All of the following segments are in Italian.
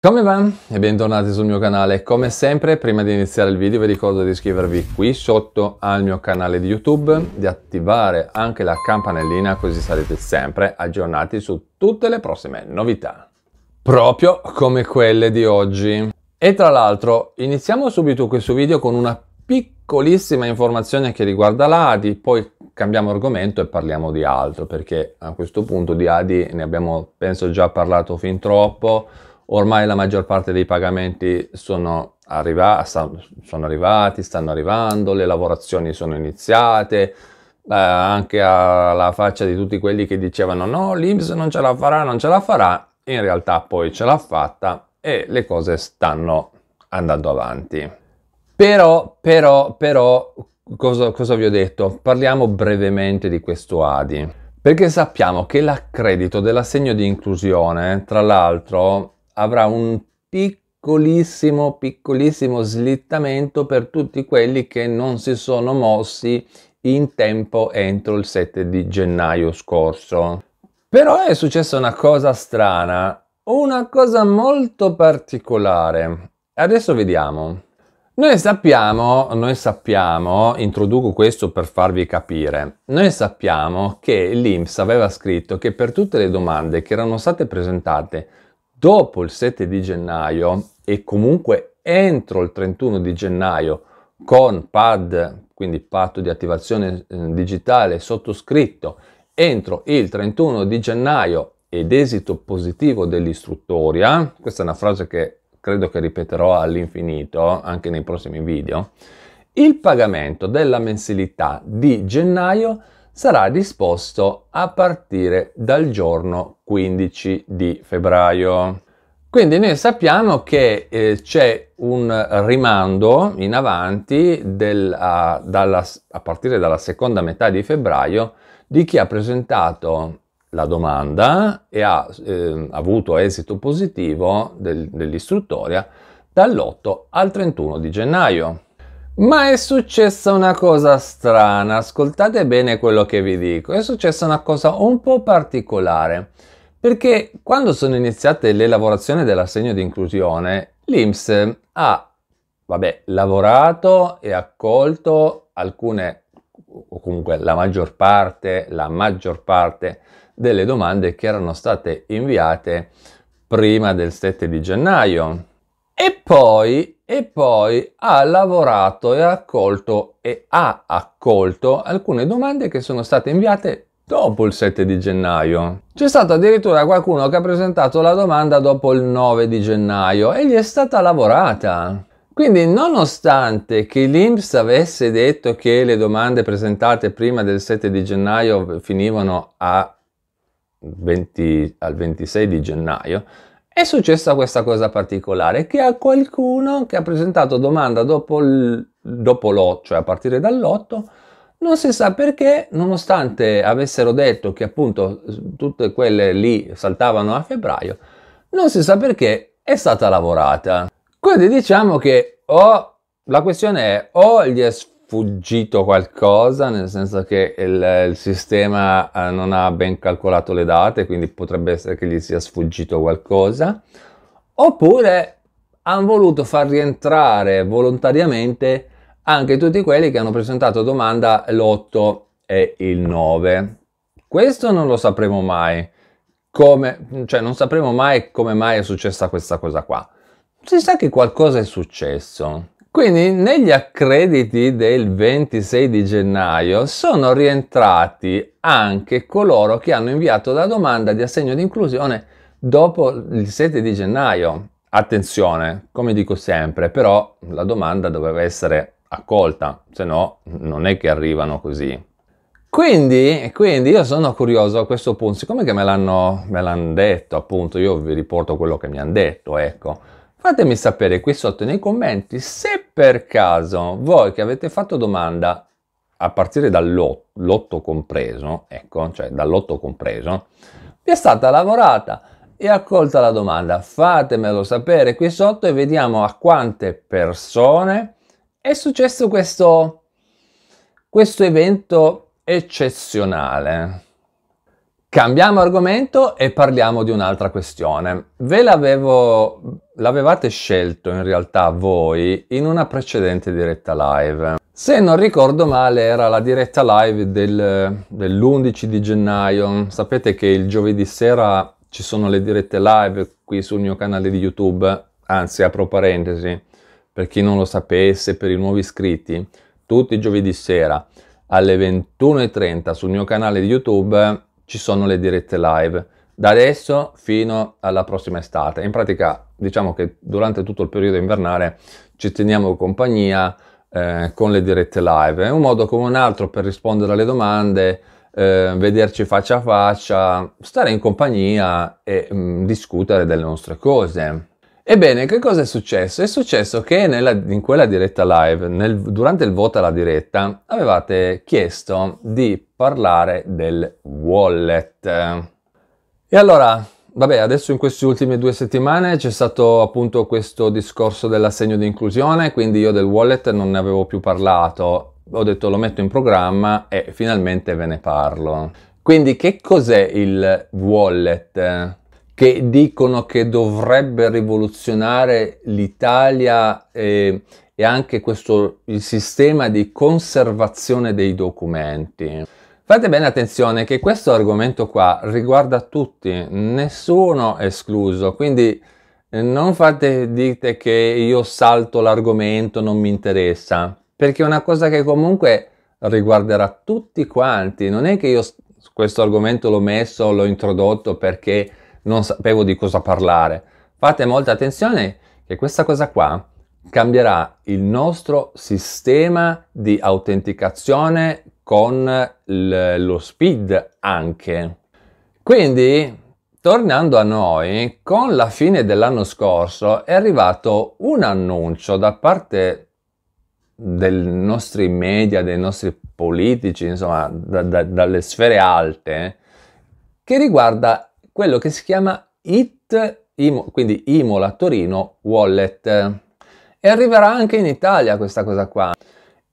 Come va? E bentornati sul mio canale. Come sempre, prima di iniziare il video vi ricordo di iscrivervi qui sotto al mio canale di YouTube, di attivare anche la campanellina così sarete sempre aggiornati su tutte le prossime novità. Proprio come quelle di oggi. E tra l'altro, iniziamo subito questo video con una piccolissima informazione che riguarda l'ADI, poi cambiamo argomento e parliamo di altro, perché a questo punto di ADI ne abbiamo, penso, già parlato fin troppo Ormai la maggior parte dei pagamenti sono, arriva- sono arrivati, stanno arrivando, le lavorazioni sono iniziate, eh, anche alla faccia di tutti quelli che dicevano no, l'Inps non ce la farà, non ce la farà, in realtà poi ce l'ha fatta e le cose stanno andando avanti. Però, però, però, cosa, cosa vi ho detto? Parliamo brevemente di questo ADI, perché sappiamo che l'accredito dell'assegno di inclusione, tra l'altro, avrà un piccolissimo, piccolissimo slittamento per tutti quelli che non si sono mossi in tempo entro il 7 di gennaio scorso. Però è successa una cosa strana, una cosa molto particolare. Adesso vediamo. Noi sappiamo, noi sappiamo, introduco questo per farvi capire, noi sappiamo che l'Inps aveva scritto che per tutte le domande che erano state presentate dopo il 7 di gennaio e comunque entro il 31 di gennaio con PAD, quindi patto di attivazione eh, digitale sottoscritto entro il 31 di gennaio ed esito positivo dell'istruttoria, questa è una frase che credo che ripeterò all'infinito anche nei prossimi video, il pagamento della mensilità di gennaio sarà disposto a partire dal giorno 15 di febbraio. Quindi noi sappiamo che eh, c'è un rimando in avanti del, a, dalla, a partire dalla seconda metà di febbraio di chi ha presentato la domanda e ha eh, avuto esito positivo del, dell'istruttoria dall'8 al 31 di gennaio. Ma è successa una cosa strana, ascoltate bene quello che vi dico, è successa una cosa un po' particolare, perché quando sono iniziate le lavorazioni dell'assegno di inclusione, l'IMSS ha, vabbè, lavorato e accolto alcune, o comunque la maggior parte, la maggior parte delle domande che erano state inviate prima del 7 di gennaio. E poi e poi ha lavorato e ha accolto e ha accolto alcune domande che sono state inviate dopo il 7 di gennaio. C'è stato addirittura qualcuno che ha presentato la domanda dopo il 9 di gennaio e gli è stata lavorata. Quindi nonostante che l'Inps avesse detto che le domande presentate prima del 7 di gennaio finivano 20, al 26 di gennaio, è successa questa cosa particolare che a qualcuno che ha presentato domanda dopo, l, l'8, cioè a partire dall'8, non si sa perché, nonostante avessero detto che appunto tutte quelle lì saltavano a febbraio, non si sa perché è stata lavorata. Quindi diciamo che o la questione è o gli è sfuggito qualcosa, nel senso che il, il sistema eh, non ha ben calcolato le date, quindi potrebbe essere che gli sia sfuggito qualcosa, oppure hanno voluto far rientrare volontariamente anche tutti quelli che hanno presentato domanda l'8 e il 9. Questo non lo sapremo mai, come, cioè non sapremo mai come mai è successa questa cosa qua. Si sa che qualcosa è successo, quindi negli accrediti del 26 di gennaio sono rientrati anche coloro che hanno inviato la domanda di assegno di inclusione dopo il 7 di gennaio. Attenzione, come dico sempre, però la domanda doveva essere accolta, se no non è che arrivano così. Quindi, quindi, io sono curioso a questo punto, siccome che me l'hanno, me l'hanno detto, appunto, io vi riporto quello che mi hanno detto, ecco. Fatemi sapere qui sotto nei commenti se per caso voi che avete fatto domanda a partire dall'otto compreso, ecco, cioè dall'otto compreso, vi è stata lavorata e accolta la domanda. Fatemelo sapere qui sotto e vediamo a quante persone è successo questo, questo evento eccezionale. Cambiamo argomento e parliamo di un'altra questione. Ve l'avevo, l'avevate scelto in realtà voi in una precedente diretta live. Se non ricordo male era la diretta live del, dell'11 di gennaio. Sapete che il giovedì sera ci sono le dirette live qui sul mio canale di YouTube, anzi apro parentesi, per chi non lo sapesse, per i nuovi iscritti, tutti i giovedì sera alle 21.30 sul mio canale di YouTube ci sono le dirette live da adesso fino alla prossima estate. In pratica diciamo che durante tutto il periodo invernale ci teniamo compagnia eh, con le dirette live. È un modo come un altro per rispondere alle domande, eh, vederci faccia a faccia, stare in compagnia e mh, mm, discutere delle nostre cose. Ebbene, che cosa è successo? È successo che nella, in quella diretta live, nel, durante il voto alla diretta, avevate chiesto di parlare del wallet. E allora, vabbè, adesso in queste ultime due settimane c'è stato appunto questo discorso dell'assegno di inclusione, quindi io del wallet non ne avevo più parlato. Ho detto lo metto in programma e finalmente ve ne parlo. Quindi che cos'è il wallet? che dicono che dovrebbe rivoluzionare l'Italia e, e anche questo, il sistema di conservazione dei documenti. Fate bene attenzione che questo argomento qua riguarda tutti, nessuno escluso, quindi eh, non fate dite che io salto l'argomento, non mi interessa, perché è una cosa che comunque riguarderà tutti quanti, non è che io questo argomento l'ho messo, l'ho introdotto perché non sapevo di cosa parlare. Fate molta attenzione che questa cosa qua cambierà il nostro sistema di autenticazione con lo speed anche. Quindi, tornando a noi, con la fine dell'anno scorso è arrivato un annuncio da parte dei nostri media, dei nostri politici, insomma, da, da, dalle sfere alte, che riguarda quello che si chiama IT, Imo, quindi Imola Torino Wallet. E arriverà anche in Italia questa cosa qua.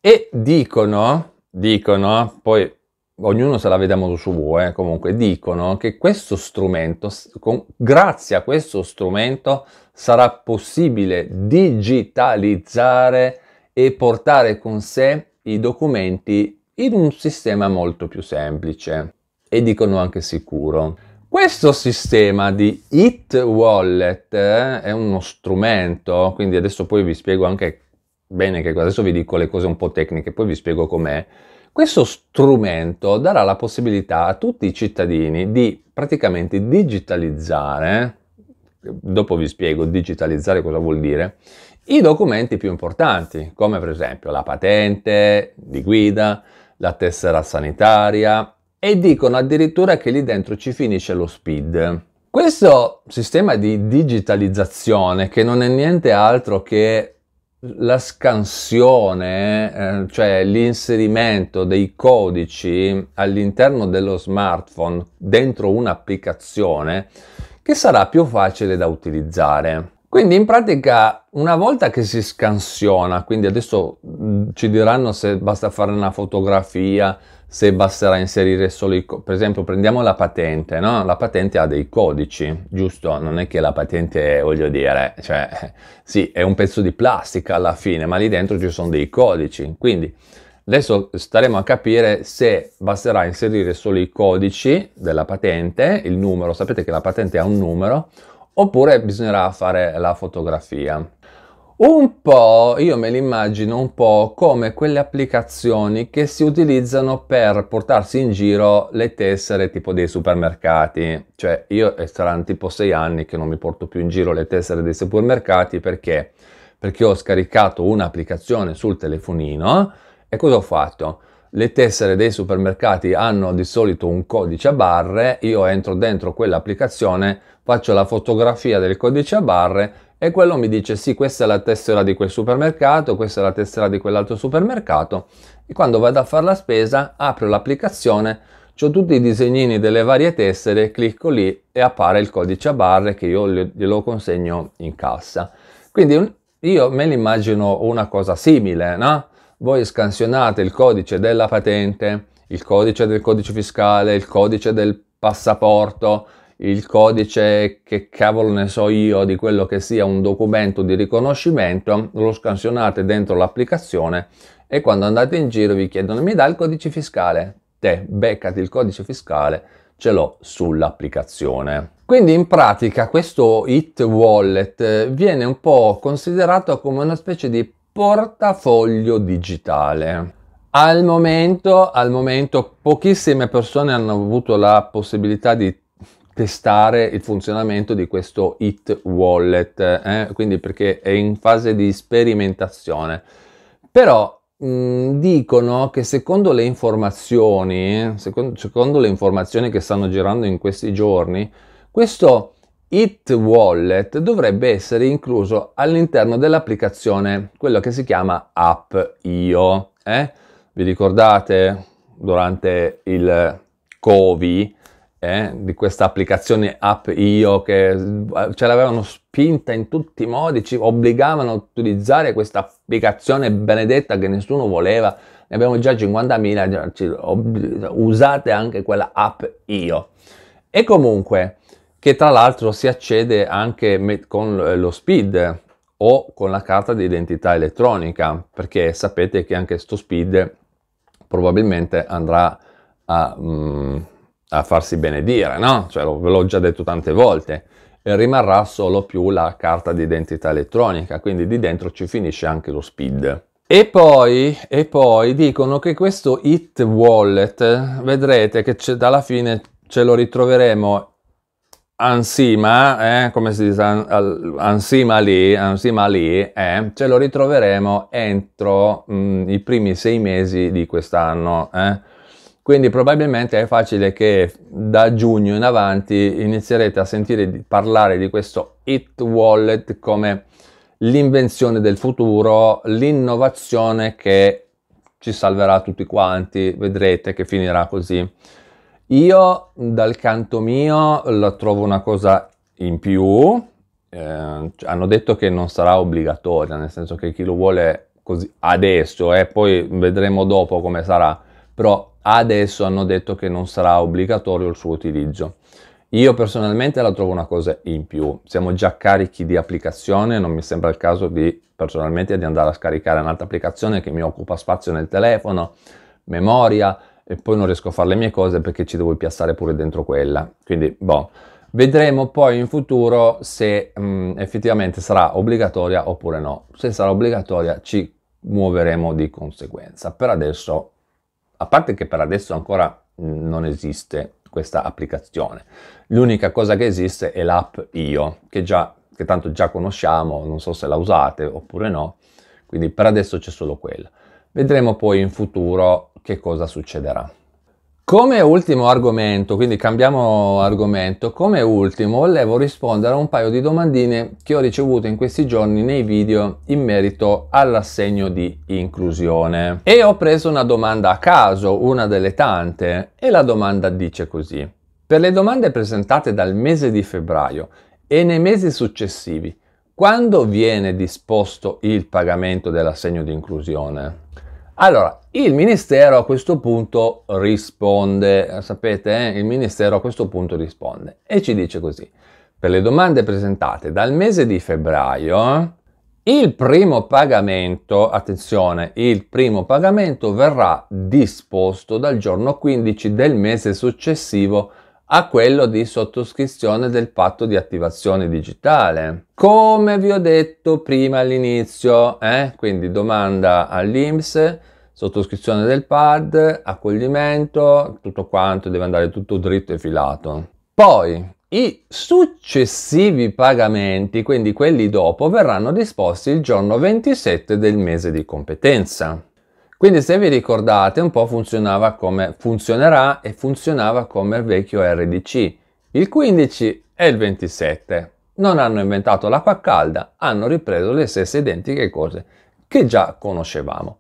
E dicono, dicono, poi ognuno se la vede a modo suo, eh, comunque dicono che questo strumento, con, grazie a questo strumento, sarà possibile digitalizzare e portare con sé i documenti in un sistema molto più semplice e dicono anche sicuro. Questo sistema di It Wallet eh, è uno strumento, quindi adesso poi vi spiego anche bene che cosa, adesso vi dico le cose un po' tecniche, poi vi spiego com'è. Questo strumento darà la possibilità a tutti i cittadini di praticamente digitalizzare, dopo vi spiego digitalizzare cosa vuol dire, i documenti più importanti, come per esempio la patente di guida, la tessera sanitaria, e dicono addirittura che lì dentro ci finisce lo speed. Questo sistema di digitalizzazione, che non è niente altro che la scansione, eh, cioè l'inserimento dei codici all'interno dello smartphone dentro un'applicazione, che sarà più facile da utilizzare. Quindi in pratica una volta che si scansiona, quindi adesso mm, ci diranno se basta fare una fotografia, se basterà inserire solo i... codici, per esempio prendiamo la patente, no? La patente ha dei codici, giusto? Non è che la patente, voglio dire, cioè sì, è un pezzo di plastica alla fine, ma lì dentro ci sono dei codici. Quindi adesso staremo a capire se basterà inserire solo i codici della patente, il numero, sapete che la patente ha un numero, oppure bisognerà fare la fotografia. Un po', io me li immagino un po' come quelle applicazioni che si utilizzano per portarsi in giro le tessere tipo dei supermercati. Cioè, io saranno tipo sei anni che non mi porto più in giro le tessere dei supermercati perché? Perché ho scaricato un'applicazione sul telefonino e cosa ho fatto? Le tessere dei supermercati hanno di solito un codice a barre, io entro dentro quell'applicazione faccio la fotografia del codice a barre e quello mi dice sì questa è la tessera di quel supermercato, questa è la tessera di quell'altro supermercato e quando vado a fare la spesa apro l'applicazione, ho tutti i disegnini delle varie tessere, clicco lì e appare il codice a barre che io glielo consegno in cassa. Quindi io me l'immagino una cosa simile, no? Voi scansionate il codice della patente, il codice del codice fiscale, il codice del passaporto, il codice che cavolo ne so io di quello che sia un documento di riconoscimento, lo scansionate dentro l'applicazione e quando andate in giro vi chiedono mi dà il codice fiscale? Te, beccati il codice fiscale, ce l'ho sull'applicazione. Quindi in pratica questo Hit Wallet eh, viene un po' considerato come una specie di portafoglio digitale. Al momento, al momento pochissime persone hanno avuto la possibilità di testare il funzionamento di questo IT wallet, eh? quindi perché è in fase di sperimentazione. Però mh, dicono che secondo le informazioni, secondo, secondo le informazioni che stanno girando in questi giorni, questo IT Wallet dovrebbe essere incluso all'interno dell'applicazione, quello che si chiama App IO. Eh? Vi ricordate durante il Covid eh, di questa applicazione app io che eh, ce l'avevano spinta in tutti i modi, ci obbligavano a utilizzare questa applicazione benedetta che nessuno voleva, ne abbiamo già 50.000, usate anche quella app io. E comunque, che tra l'altro si accede anche con lo Speed o con la carta di identità elettronica, perché sapete che anche sto Speed probabilmente andrà a... Mm, a farsi benedire, no? Cioè, ve l'ho già detto tante volte. E rimarrà solo più la carta d'identità elettronica, quindi di dentro ci finisce anche lo SPID. E poi, e poi dicono che questo IT Wallet, vedrete che dalla fine ce lo ritroveremo Ansima, eh, come si dice, Ansima lì, Ansima lì, eh, ce lo ritroveremo entro mh, mm, i primi sei mesi di quest'anno, eh. Quindi probabilmente è facile che da giugno in avanti inizierete a sentire di parlare di questo IT Wallet come l'invenzione del futuro, l'innovazione che ci salverà tutti quanti, vedrete che finirà così. Io dal canto mio la trovo una cosa in più, eh, hanno detto che non sarà obbligatoria, nel senso che chi lo vuole così adesso e eh, poi vedremo dopo come sarà però adesso hanno detto che non sarà obbligatorio il suo utilizzo. Io personalmente la trovo una cosa in più, siamo già carichi di applicazione, non mi sembra il caso di personalmente di andare a scaricare un'altra applicazione che mi occupa spazio nel telefono, memoria e poi non riesco a fare le mie cose perché ci devo piazzare pure dentro quella. Quindi, boh, vedremo poi in futuro se mh, effettivamente sarà obbligatoria oppure no. Se sarà obbligatoria ci muoveremo di conseguenza. Per adesso a parte che per adesso ancora mm, non esiste questa applicazione. L'unica cosa che esiste è l'app Io, che, già, che tanto già conosciamo, non so se la usate oppure no, quindi per adesso c'è solo quella. Vedremo poi in futuro che cosa succederà. Come ultimo argomento, quindi cambiamo argomento, come ultimo volevo rispondere a un paio di domandine che ho ricevuto in questi giorni nei video in merito all'assegno di inclusione. E ho preso una domanda a caso, una delle tante, e la domanda dice così. Per le domande presentate dal mese di febbraio e nei mesi successivi, quando viene disposto il pagamento dell'assegno di inclusione? Allora, il Ministero a questo punto risponde, sapete, eh? il Ministero a questo punto risponde e ci dice così. Per le domande presentate dal mese di febbraio, il primo pagamento, attenzione, il primo pagamento verrà disposto dal giorno 15 del mese successivo a quello di sottoscrizione del patto di attivazione digitale. Come vi ho detto prima all'inizio, eh? quindi domanda all'IMSS sottoscrizione del pad, accoglimento, tutto quanto deve andare tutto dritto e filato. Poi i successivi pagamenti, quindi quelli dopo, verranno disposti il giorno 27 del mese di competenza. Quindi se vi ricordate un po' funzionava come funzionerà e funzionava come il vecchio RDC. Il 15 e il 27 non hanno inventato l'acqua calda, hanno ripreso le stesse identiche cose che già conoscevamo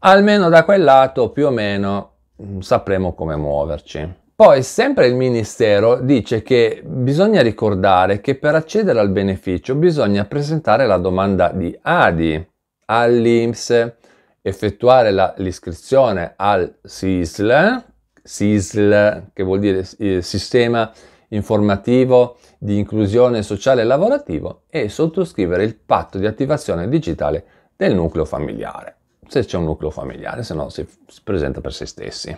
almeno da quel lato più o meno mm, sapremo come muoverci. Poi sempre il Ministero dice che bisogna ricordare che per accedere al beneficio bisogna presentare la domanda di ADI all'IMS, effettuare la, l'iscrizione al SISL, SISL che vuol dire eh, Sistema Informativo di Inclusione Sociale e Lavorativo, e sottoscrivere il patto di attivazione digitale del nucleo familiare se c'è un nucleo familiare, se no si, si presenta per se stessi.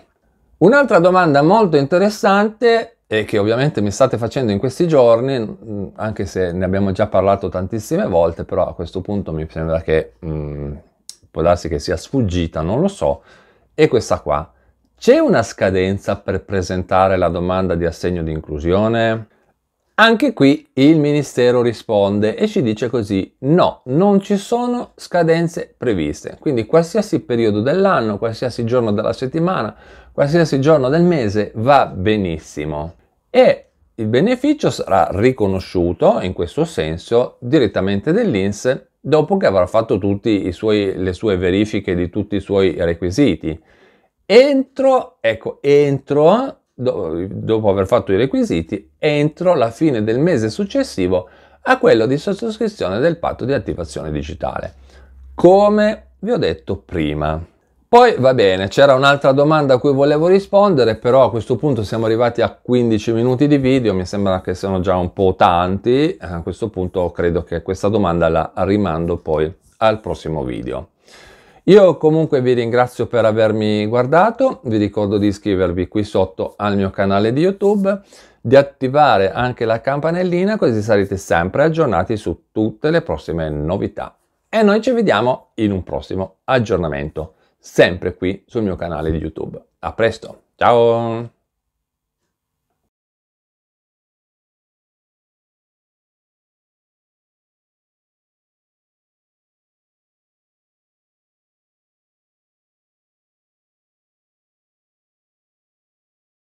Un'altra domanda molto interessante e che ovviamente mi state facendo in questi giorni, anche se ne abbiamo già parlato tantissime volte, però a questo punto mi sembra che mh, mm, può darsi che sia sfuggita, non lo so, è questa qua. C'è una scadenza per presentare la domanda di assegno di inclusione? Anche qui il Ministero risponde e ci dice così, no, non ci sono scadenze previste, quindi qualsiasi periodo dell'anno, qualsiasi giorno della settimana, qualsiasi giorno del mese va benissimo e il beneficio sarà riconosciuto in questo senso direttamente dall'INS dopo che avrà fatto tutte le sue verifiche di tutti i suoi requisiti. Entro, ecco, entro do, dopo aver fatto i requisiti, entro la fine del mese successivo a quello di sottoscrizione del patto di attivazione digitale. Come vi ho detto prima. Poi va bene, c'era un'altra domanda a cui volevo rispondere, però a questo punto siamo arrivati a 15 minuti di video, mi sembra che siano già un po' tanti, a questo punto credo che questa domanda la rimando poi al prossimo video. Io comunque vi ringrazio per avermi guardato, vi ricordo di iscrivervi qui sotto al mio canale di YouTube, di attivare anche la campanellina così sarete sempre aggiornati su tutte le prossime novità. E noi ci vediamo in un prossimo aggiornamento, sempre qui sul mio canale di YouTube. A presto, ciao!